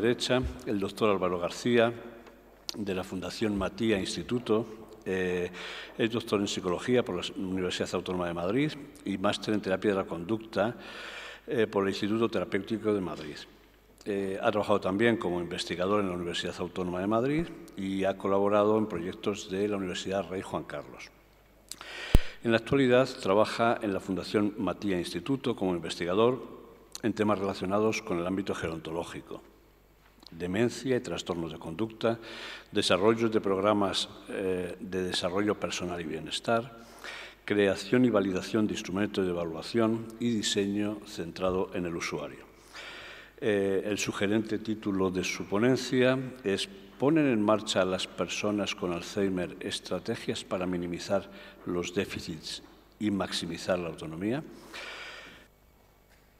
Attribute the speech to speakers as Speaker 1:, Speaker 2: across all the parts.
Speaker 1: derecha, el doctor Álvaro García, de la Fundación Matía Instituto. Eh, es doctor en psicología por la Universidad Autónoma de Madrid y máster en terapia de la conducta eh, por el Instituto Terapéutico de Madrid. Eh, ha trabajado también como investigador en la Universidad Autónoma de Madrid y ha colaborado en proyectos de la Universidad Rey Juan Carlos. En la actualidad trabaja en la Fundación Matía Instituto como investigador en temas relacionados con el ámbito gerontológico demencia y trastornos de conducta, desarrollos de programas eh, de desarrollo personal y bienestar, creación y validación de instrumentos de evaluación y diseño centrado en el usuario. Eh, el sugerente título de su ponencia es Ponen en marcha a las personas con Alzheimer estrategias para minimizar los déficits y maximizar la autonomía.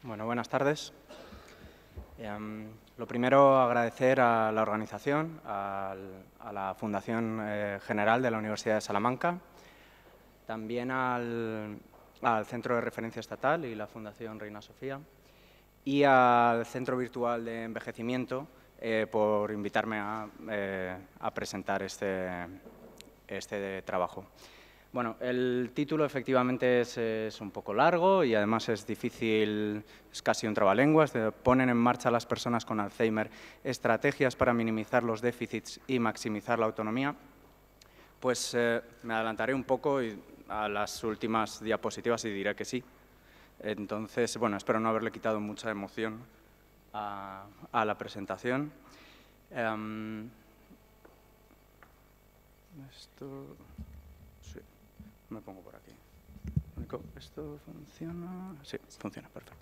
Speaker 2: Bueno, buenas tardes. Em, lo primero, agradecer a la organización, a, la Fundación eh, General de la Universidad de Salamanca, también al, Centro de Referencia Estatal y la Fundación Reina Sofía, y al Centro Virtual de Envejecimiento eh, por invitarme a, eh, presentar este, este trabajo. Bueno, el título efectivamente es, un poco largo y además es difícil, es casi un trabalenguas. Ponen en marcha a las personas con Alzheimer estrategias para minimizar los déficits y maximizar la autonomía. Pues eh, me adelantaré un poco a las últimas diapositivas y diré que sí. Entonces, bueno, espero no haberle quitado mucha emoción a, la presentación. Em, esto me pongo por aquí. ¿Esto funciona? Sí, funciona, perfecto.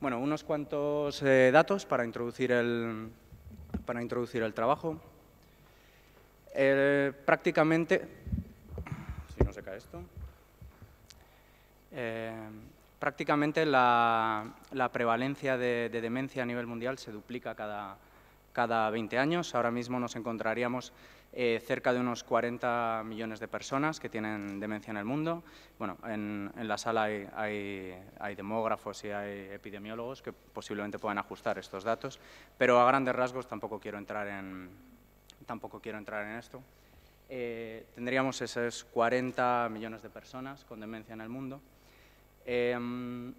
Speaker 2: Bueno, unos cuantos eh, datos para introducir el, para introducir el trabajo. Eh, prácticamente, si no se cae esto, eh, prácticamente la, prevalencia de, demencia a nivel mundial se duplica cada, cada 20 años. Ahora mismo nos encontraríamos eh, cerca de unos 40 millones de personas que tienen demencia en el mundo. Bueno, en, la sala hay, demógrafos y hay epidemiólogos que posiblemente puedan ajustar estos datos, pero a grandes rasgos tampoco quiero entrar en, tampoco quiero entrar en esto. Eh, tendríamos esos 40 millones de personas con demencia en el mundo. Em,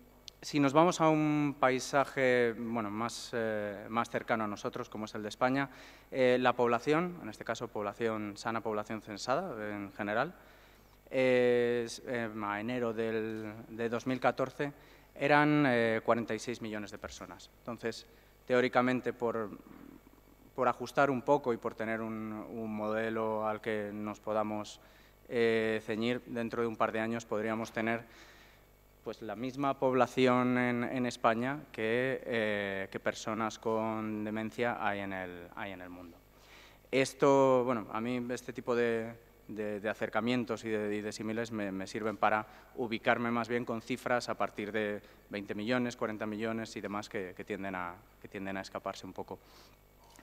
Speaker 2: si nos vamos a un paisaje bueno, más, eh, más cercano a nosotros, como es el de España, eh, la población, en este caso población sana, población censada en general, em, a enero del, de 2014 eran 46 eh, millones de personas. Entonces, teóricamente, por, por ajustar un poco y por tener un modelo al que nos podamos ceñir, dentro de un par de años podríamos tener pues la misma población en, España eh, que, personas con demencia hay en, el, hay en el mundo. Esto, bueno, a mí este tipo de, acercamientos y de, de me, sirven para ubicarme más bien con cifras a partir de 20 millones, 40 millones y demás que, que tienden, a, que tienden a escaparse un poco.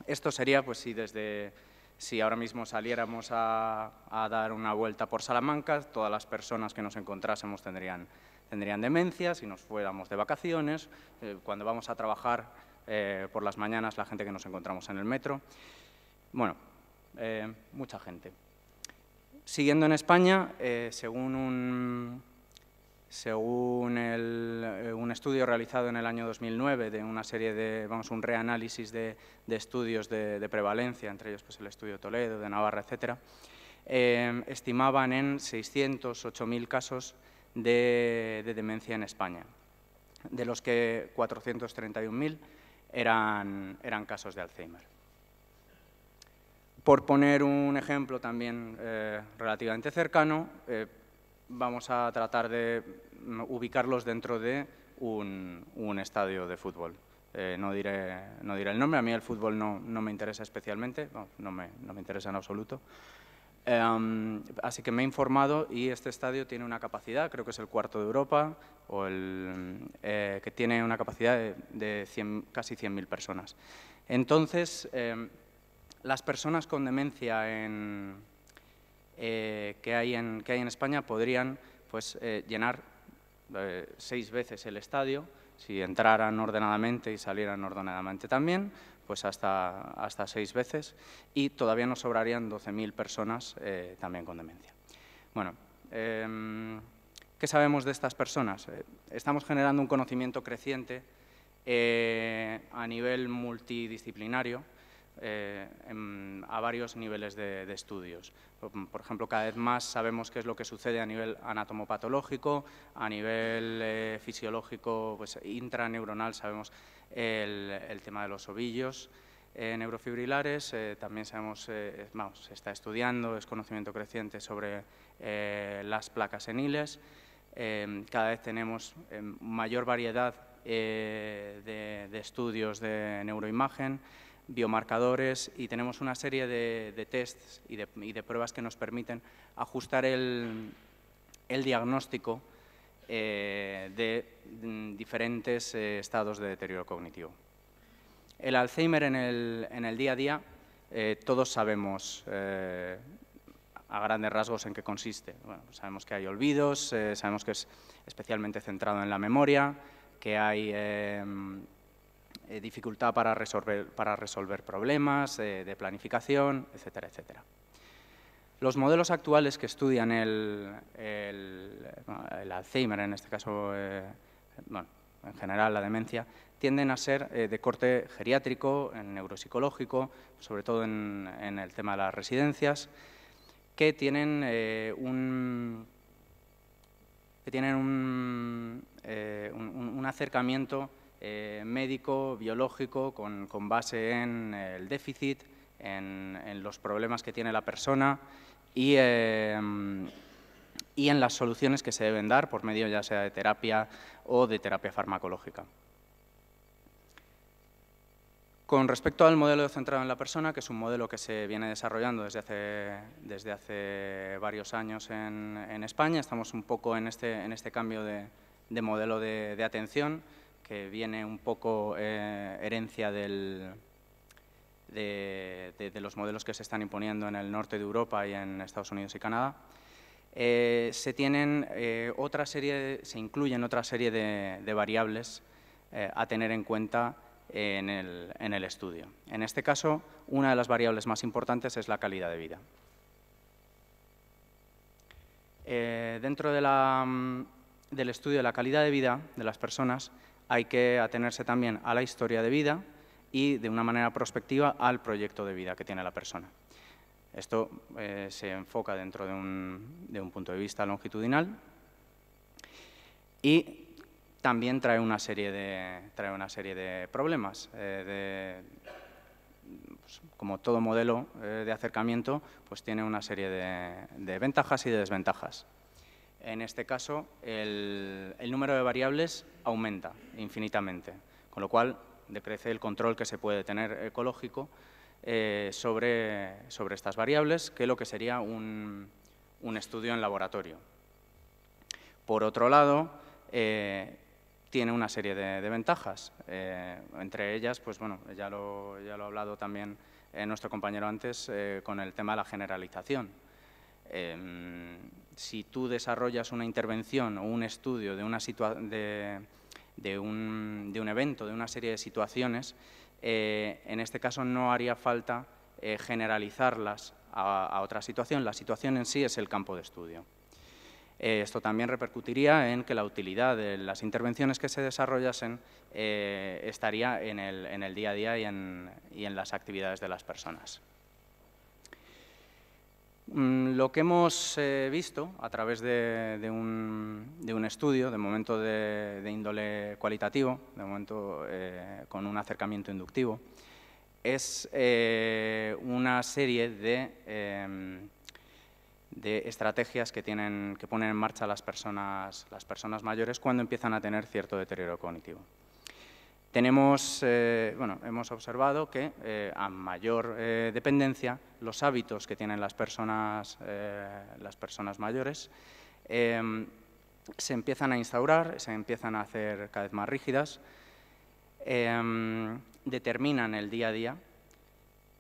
Speaker 2: Esto sería, pues si desde si ahora mismo saliéramos a, dar una vuelta por Salamanca, todas las personas que nos encontrásemos tendrían, tendrían demencia, si nos fuéramos de vacaciones, eh, cuando vamos a trabajar eh, por las mañanas, la gente que nos encontramos en el metro. Bueno, eh, mucha gente. Siguiendo en España, según un, según eh, un estudio realizado en el año 2009 de una serie de, vamos, un reanálisis de, estudios de, prevalencia, entre ellos pues, el estudio Toledo, de Navarra, etc., eh, estimaban en 608.000 casos de, demencia en España, de los que 431.000 eran, eran casos de Alzheimer. Por poner un ejemplo también eh, relativamente cercano, vamos a tratar de mm, ubicarlos dentro de un, estadio de fútbol. Eh, no, diré, no diré el nombre, a mí el fútbol no, no me interesa especialmente, no, no, me, no, me, interesa en absoluto. Em, así que me he informado y este estadio tiene una capacidad, creo que es el cuarto de Europa, o el, eh, que tiene una capacidad de, casi 100.000 personas. Entonces, em, las personas con demencia en, eh, que, hay en, España podrían pues, eh, llenar eh, seis veces el estadio, si entraran ordenadamente y salieran ordenadamente también, pues hasta, hasta seis veces, y todavía nos sobrarían 12.000 personas también con demencia. Bueno, em, ¿qué sabemos de estas personas? estamos generando un conocimiento creciente a nivel multidisciplinario, eh, a varios niveles de, estudios. Por ejemplo, cada vez más sabemos qué es lo que sucede a nivel anatomopatológico, a nivel eh, fisiológico, pues intraneuronal, sabemos el, tema de los ovillos. Eh, neurofibrilares, también sabemos, vamos, se está estudiando, es conocimiento creciente sobre las placas seniles. cada vez tenemos mayor variedad de, estudios de neuroimagen biomarcadores y tenemos una serie de, de tests y de, pruebas que nos permiten ajustar el, diagnóstico eh, de mm, diferentes eh, estados de deterioro cognitivo. El Alzheimer en el, día a día, eh, todos sabemos a grandes rasgos en qué consiste. sabemos que hay olvidos, sabemos que es especialmente centrado en la memoria, que hay em, eh, dificultad para resolver, para resolver problemas eh, de planificación, etcétera, etcétera. Los modelos actuales que estudian el, Alzheimer, en este caso, eh, bueno, en general la demencia, tienden a ser de corte geriátrico, neuropsicológico, sobre todo en, el tema de las residencias, que tienen un que tienen un, un acercamiento eh, médico, biológico, con, base en eh, el déficit, en, los problemas que tiene la persona em, y, en las soluciones que se deben dar por medio ya sea de terapia o de terapia farmacológica. Con respecto al modelo centrado en la persona, que es un modelo que se viene desarrollando desde hace, desde hace varios años en, España, estamos un poco en este, este cambio de, modelo de atención que viene un poco eh, herencia de, los modelos que se están imponiendo en el norte de Europa y en Estados Unidos y Canadá, eh, se, tienen, eh, otra se incluyen otra serie de, variables a tener en cuenta en el, estudio. En este caso, una de las variables más importantes es la calidad de vida. dentro mm, del estudio de la calidad de vida de las personas hay que atenerse también a la historia de vida y, de una manera prospectiva, al proyecto de vida que tiene la persona. Esto eh, se enfoca dentro de un, punto de vista longitudinal y también trae una serie de, trae una serie de problemas. Eh, pues, como todo modelo eh, de acercamiento, pues tiene una serie de ventajas y de desventajas en este caso el, número de variables aumenta infinitamente, con lo cual decrece el control que se puede tener ecológico eh, sobre, sobre, estas variables que es lo que sería un, estudio en laboratorio. Por otro lado, eh, tiene una serie de, ventajas, eh, entre ellas, pues bueno, ya lo, ya lo, ha hablado también nuestro compañero antes con el tema de la generalización Em, si tú desarrollas una intervención o un estudio de, un, evento, de una serie de situaciones, eh, en este caso no haría falta eh, generalizarlas a, otra situación. La situación en sí es el campo de estudio. Eh, esto también repercutiría en que la utilidad de las intervenciones que se desarrollasen estaría en el, día a día y en las actividades de las personas. Mm, lo que hemos eh, visto a través de, un, estudio, de momento de, índole cualitativo, de momento eh, con un acercamiento inductivo, es eh, una serie de, em, estrategias que, ponen en marcha las personas mayores cuando empiezan a tener cierto deterioro cognitivo. Eh, bueno, hemos observado que eh, a mayor eh, dependencia, los hábitos que tienen las personas, las personas mayores em, se empiezan a instaurar, se empiezan a hacer cada vez más rígidas, em, determinan el día a día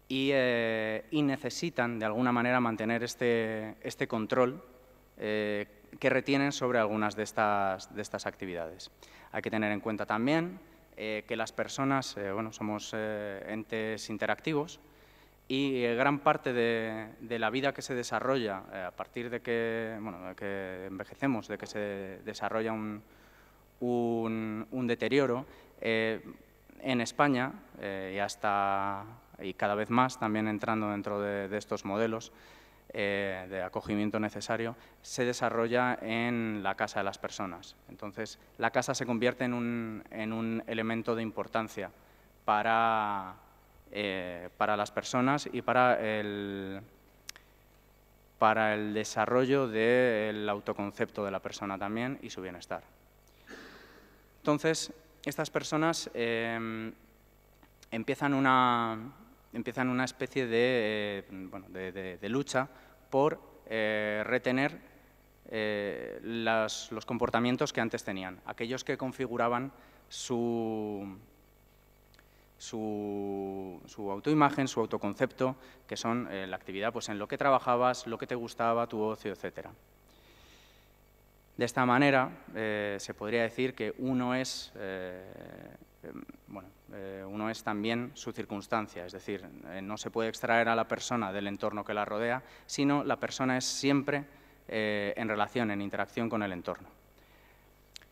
Speaker 2: y, necesitan de alguna manera mantener este, este control que retienen sobre algunas de estas, de estas actividades. Hay que tener en cuenta también eh, que las personas eh, somos eh, entes interactivos y gran parte de, la vida que se desarrolla a partir de que, bueno, de que envejecemos, de que se desarrolla un, deterioro, en España y hasta y cada vez más también entrando dentro de estos modelos, eh, de acogimiento necesario se desarrolla en la casa de las personas. Entonces, la casa se convierte en un, elemento de importancia para, eh, para las personas y para el, para el desarrollo del autoconcepto de la persona también y su bienestar. Entonces, estas personas eh, empiezan una, empiezan una especie de, eh, lucha por eh, retener eh, los comportamientos que antes tenían, aquellos que configuraban su, su, autoimagen, su autoconcepto, que son la actividad pues, en lo que trabajabas, lo que te gustaba, tu ocio, etc. De esta manera, se podría decir que uno es Em, bueno, eh, uno es también su circunstancia, es decir, eh, no se puede extraer a la persona del entorno que la rodea, sino la persona es siempre eh, en relación, en interacción con el entorno.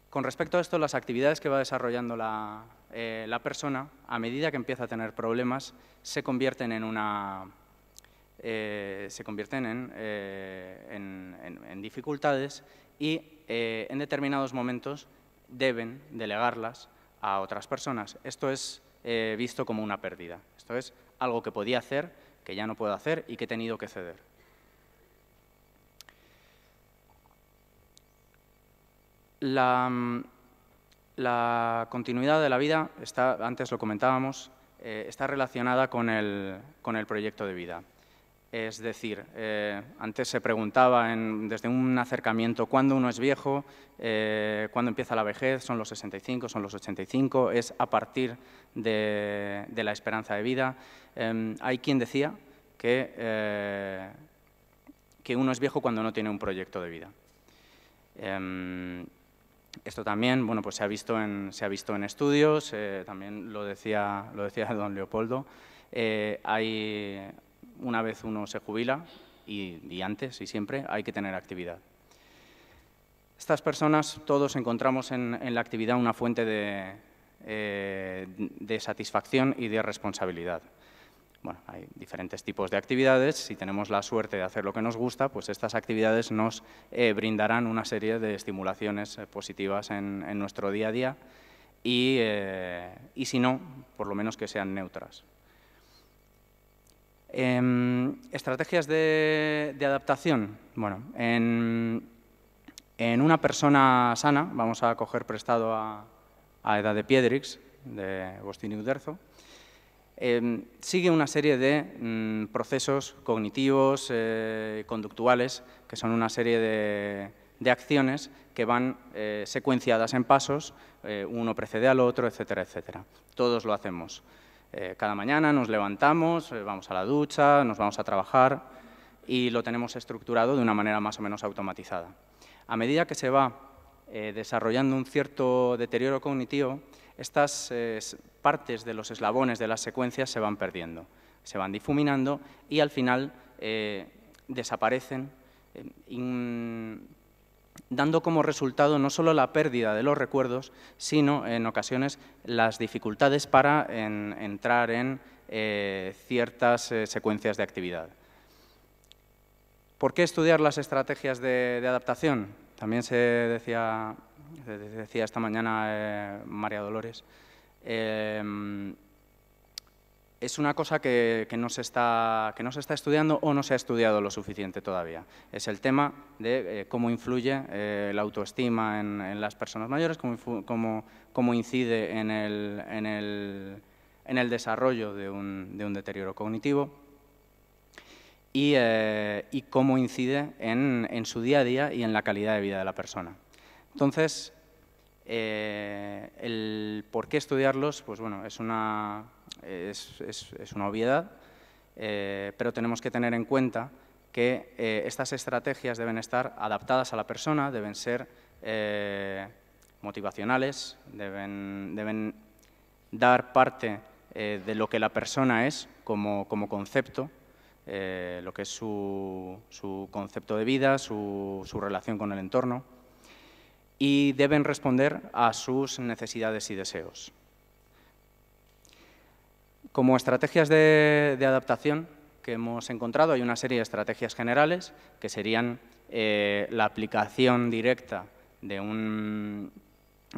Speaker 2: Con respecto a esto, las actividades que va desarrollando la, persona, a medida que empieza a tener problemas, se convierten en una... se convierten en, dificultades y en determinados momentos deben delegarlas a otras personas. Esto es eh, visto como una pérdida. Esto es algo que podía hacer, que ya no puedo hacer y que he tenido que ceder. La, mm, continuidad de la vida, está, antes lo comentábamos, eh, está relacionada con el proyecto de vida. Es decir, eh, antes se preguntaba desde un acercamiento cuándo uno es viejo, eh, cuándo empieza la vejez, son los 65, son los 85, es a partir de, la esperanza de vida. Em, hay quien decía eh, que, uno es viejo cuando no tiene un proyecto de vida. Em, esto también bueno, pues se, ha visto en, se ha visto en estudios, también lo decía, lo decía don Leopoldo. hay, una vez uno se jubila, y, antes y siempre, hay que tener actividad. Estas personas, todos encontramos en, la actividad una fuente de, eh, satisfacción y de responsabilidad. hay diferentes tipos de actividades. Si tenemos la suerte de hacer lo que nos gusta, pues estas actividades nos eh, brindarán una serie de estimulaciones eh, positivas en, nuestro día a día y si no, por lo menos que sean neutras. Em, estrategias de, adaptación. Bueno, en, una persona sana, vamos a coger prestado a, Edad de Piedrix, de Agostini Uderzo, em, sigue una serie de mm, procesos cognitivos, eh, conductuales, que son una serie de, de acciones que van eh, secuenciadas en pasos, eh, uno precede al otro, etcétera, etcétera. Todos lo hacemos. Eh, cada mañana nos levantamos, eh, vamos a la ducha, nos vamos a trabajar y lo tenemos estructurado de una manera más o menos automatizada. A medida que se va eh, desarrollando un cierto deterioro cognitivo, estas partes de los eslabones de las secuencias se van perdiendo, se van difuminando y al final desaparecen dando como resultado no solo la pérdida de los recuerdos, sino en ocasiones las dificultades para entrar en eh, ciertas eh, secuencias de actividad. ¿Por qué estudiar las estrategias de, adaptación? También se decía, decía esta mañana eh, María Dolores es una cosa que, no se está, que, no se está, estudiando o no se ha estudiado lo suficiente todavía. Es el tema de eh, cómo influye eh, la autoestima en, las personas mayores, cómo, incide en el, en el, desarrollo de un, deterioro cognitivo y, eh, y cómo incide en, su día a día y en la calidad de vida de la persona. Entonces, el por qué estudiarlos, pues bueno, es una es, una obviedad, eh, pero tenemos que tener en cuenta que eh, estas estrategias deben estar adaptadas a la persona, deben ser eh, motivacionales, deben, deben, dar parte de lo que la persona es como, concepto, lo que es su, concepto de vida, su relación con el entorno, y deben responder a sus necesidades y deseos. Como estrategias de, adaptación que hemos encontrado, hay una serie de estrategias generales que serían eh, la aplicación directa de, un,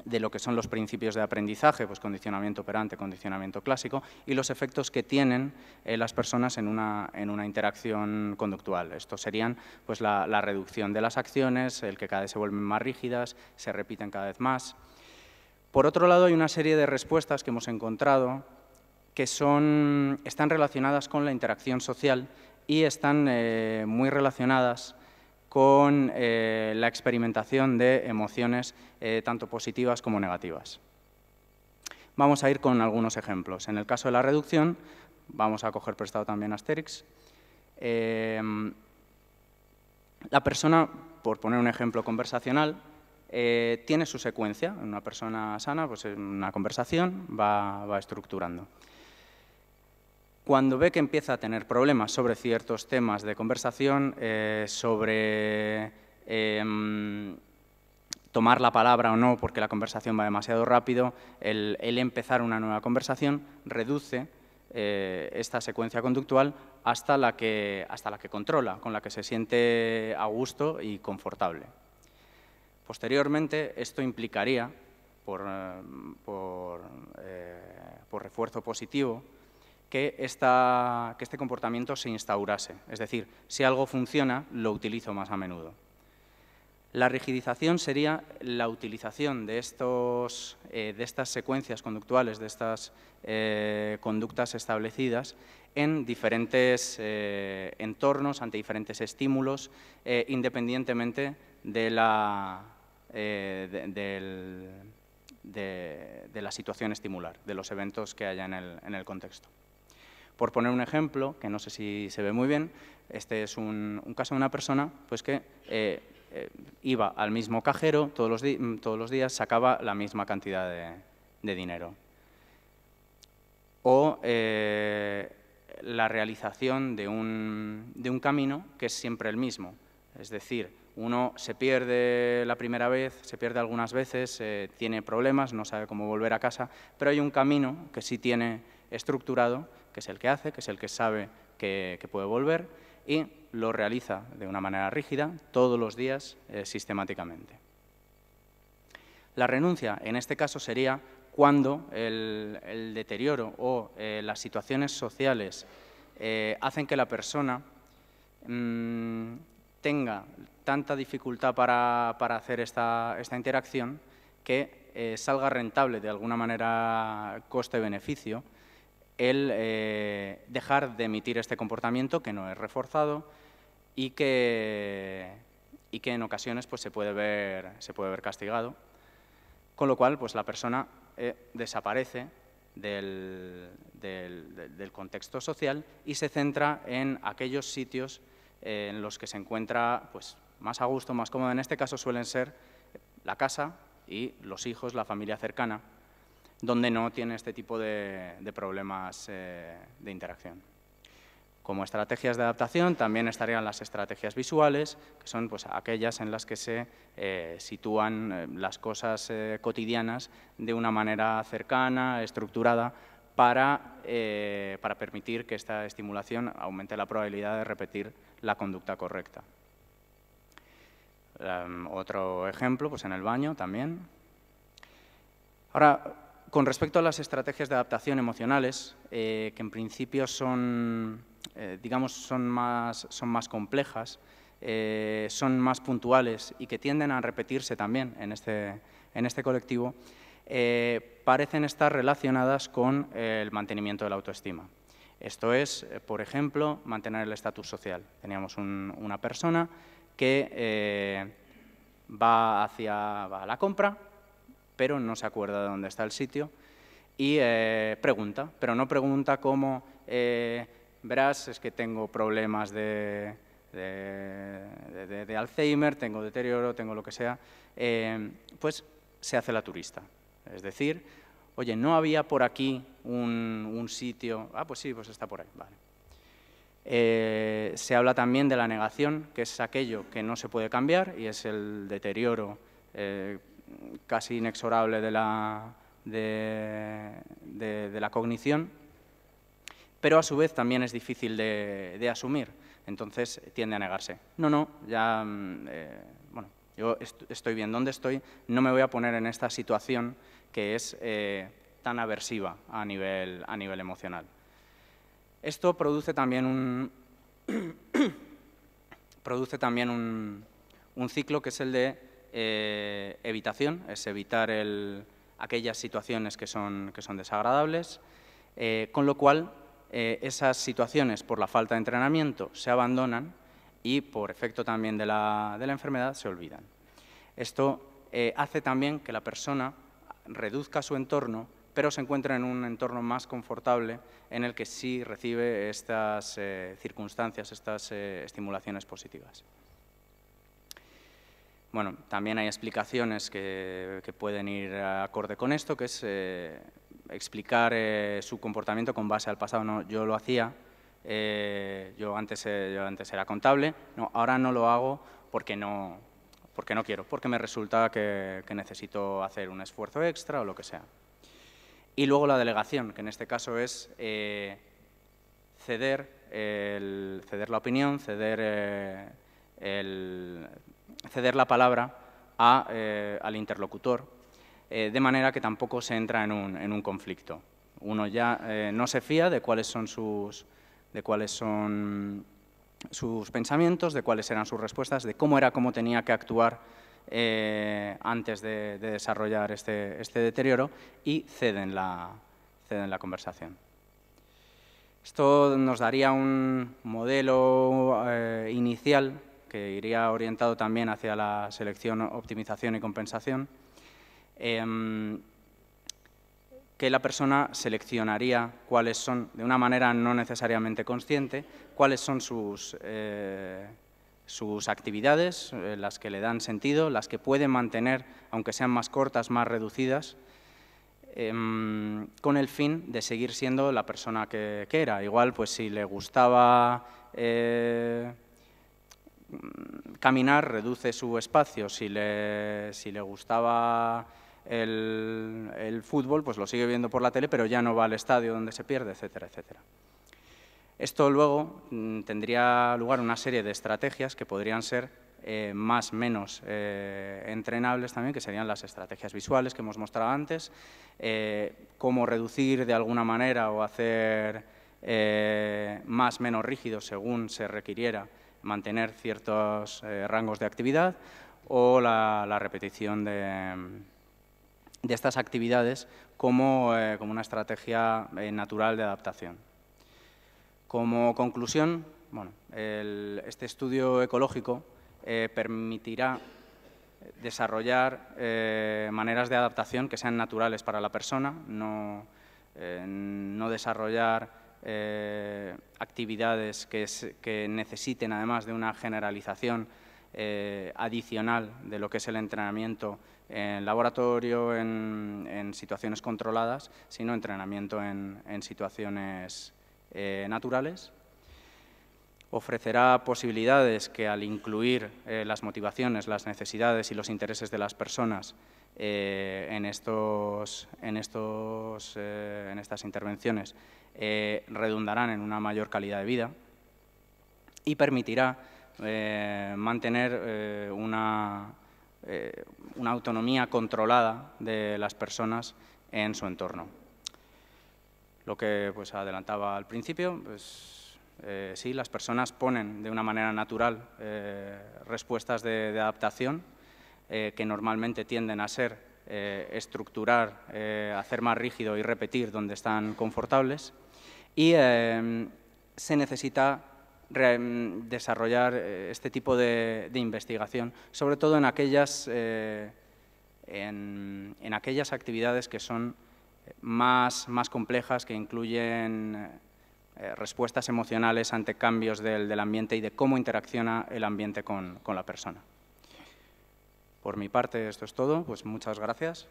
Speaker 2: de lo que son los principios de aprendizaje, pues condicionamiento operante, condicionamiento clásico, y los efectos que tienen eh, las personas en una, en una, interacción conductual. Estos serían pues, la, la reducción de las acciones, el que cada vez se vuelven más rígidas, se repiten cada vez más. Por otro lado, hay una serie de respuestas que hemos encontrado que están relacionadas con la interacción social y están eh, muy relacionadas con eh, la experimentación de emociones eh, tanto positivas como negativas. Vamos a ir con algunos ejemplos. En el caso de la reducción, vamos a coger prestado también Asterix, em, la persona, por poner un ejemplo conversacional, tiene su secuencia, una persona sana, pues en una conversación va estructurando. Cuando ve que empieza a tener problemas sobre ciertos temas de conversación, eh, sobre em, tomar la palabra o no porque la conversación va demasiado rápido, el, empezar una nueva conversación reduce eh, esta secuencia conductual hasta la, que, hasta la que controla, con la que se siente a gusto y confortable. Posteriormente, esto implicaría, por eh, refuerzo positivo, que, este comportamiento se instaurase. Es decir, si algo funciona, lo utilizo más a menudo. La rigidización sería la utilización de, estos, eh, de estas secuencias conductuales, de estas eh, conductas establecidas en diferentes eh, entornos, ante diferentes estímulos, independientemente de la, la, situación estimular, de los eventos que haya en el contexto. Por poner un ejemplo, que no sé si se ve muy bien, este es un, caso de una persona pues que eh, eh, iba al mismo cajero mm, todos los, días, sacaba la misma cantidad de, dinero. O eh, la realización de un, camino que es siempre el mismo. Es decir, uno se pierde la primera vez, se pierde algunas veces, tiene problemas, no sabe cómo volver a casa, pero hay un camino que sí tiene estructurado que es el que hace, que es el que sabe que, puede volver y lo realiza de una manera rígida todos los días eh, sistemáticamente. La renuncia, en este caso, sería cuando el, deterioro o eh, las situaciones sociales eh, hacen que la persona mm, tenga tanta dificultad para, hacer esta, interacción que salga rentable de alguna manera coste-beneficio el eh, dejar de emitir este comportamiento que no es reforzado y que, y que en ocasiones pues, se, puede ver, se puede ver castigado, con lo cual pues, la persona eh, desaparece del, contexto social y se centra en aquellos sitios eh, en los que se encuentra pues, más a gusto, más cómodo. En este caso suelen ser la casa y los hijos, la familia cercana donde no tiene este tipo de, problemas eh, de interacción. Como estrategias de adaptación también estarían las estrategias visuales, que son pues, aquellas en las que se eh, sitúan eh, las cosas cotidianas de una manera cercana, estructurada, para, permitir que esta estimulación aumente la probabilidad de repetir la conducta correcta. Em, otro ejemplo, pues en el baño también. Ahora, con respecto a las estrategias de adaptación emocionales, eh, que en principio son, eh, digamos, son más, son más complejas, eh, son más puntuales y que tienden a repetirse también en este, este colectivo, parecen estar relacionadas con el mantenimiento de la autoestima. Esto es, por ejemplo, mantener el estatus social. Teníamos una persona que va, hacia, va a la compra, pero no se acuerda de dónde está el sitio y eh, pregunta, pero no pregunta cómo, eh, verás, es que tengo problemas de, Alzheimer, tengo deterioro, tengo lo que sea, eh, pues se hace la turista. Es decir, oye, ¿no había por aquí un, un sitio? Ah, pues sí, pues está por ahí, vale. se habla también de la negación, que es aquello que no se puede cambiar y es el deterioro casi inexorable de la, de, la cognición, pero a su vez también es difícil de, asumir, entonces tiende a negarse. No, no, ya, mm, eh, yo estoy bien donde estoy, no me voy a poner en esta situación que es eh, tan aversiva a nivel, a nivel emocional. Esto produce también un, produce también un ciclo que es el de eh, evitación, es evitar aquellas situaciones que son, desagradables, eh, con lo cual eh, esas situaciones por la falta de entrenamiento se abandonan y por efecto también de la, enfermedad se olvidan. Esto hace también que la persona reduzca su entorno, pero se encuentre en un entorno más confortable en el que sí recibe estas circunstancias, estas estimulaciones positivas. Bueno, también hay explicaciones que, pueden ir acorde con esto, que es eh, explicar eh, su comportamiento con base al pasado. No, yo lo hacía, eh, yo, antes, era contable, no, ahora no lo hago porque no, porque no quiero, porque me resulta que, que necesito hacer un esfuerzo extra o lo que sea. Y luego la delegación, que en este caso es ceder, el, ceder la opinión, ceder el ceder la palabra eh, al interlocutor, eh, de manera que tampoco se entra en un, conflicto. Uno ya eh, no se fía de cuáles son sus, de cuáles son sus pensamientos, de cuáles eran sus respuestas, de cómo era, cómo tenía que actuar antes de, desarrollar este, este, deterioro y ceden la, ceden la conversación. Esto nos daría un modelo inicial que iría orientado también hacia la selección, optimización y compensación, em, que la persona seleccionaría cuáles son, de una manera no necesariamente consciente, cuáles son sus, eh, sus actividades, eh, las que le dan sentido, las que puede mantener, aunque sean más cortas, más reducidas, em, con el fin de seguir siendo la persona que, era. Igual, pues si le gustaba eh, caminar reduce su espacio. Si le, gustaba el, fútbol, pues lo sigue viendo por la tele, pero ya no va al estadio donde se pierde, etcétera, etcétera. Esto luego mm, tendría lugar una serie de estrategias que podrían ser más eh, más menos eh, entrenables también, que serían las estrategias visuales que hemos mostrado antes, eh, cómo reducir de alguna manera o hacer más menos rígido según se requiriera mantener ciertos eh, rangos de actividad o la, repetición de, estas actividades como, eh, una estrategia eh, natural de adaptación. Como conclusión, este estudio ecológico permitirá desarrollar maneras de adaptación que sean naturales para la persona, no desarrollar eh, actividades que, necesiten, además de una generalización eh, adicional de lo que es el entrenamiento en laboratorio, en, situaciones controladas, sino entrenamiento en, situaciones eh, naturales. Ofrecerá posibilidades que al incluir las motivaciones, las necesidades y los intereses de las personas en, estos, en, estos, en estas intervenciones, eh, redundarán en una mayor calidad de vida y permitirá eh, mantener eh, una, autonomía controlada de las personas en su entorno. Lo que pues, adelantaba al principio, pues, sí, las personas ponen de una manera natural respuestas de, adaptación que normalmente tienden a ser estructurar, hacer más rígido y repetir donde están confortables y em, se necesita em, desarrollar eh, este tipo de, investigación, sobre todo en aquellas, eh, en, aquellas actividades que son más, complejas, que incluyen eh, respuestas emocionales ante cambios del, ambiente y de cómo interacciona el ambiente con, con la persona. Por mi parte, esto es todo. Pues muchas gracias.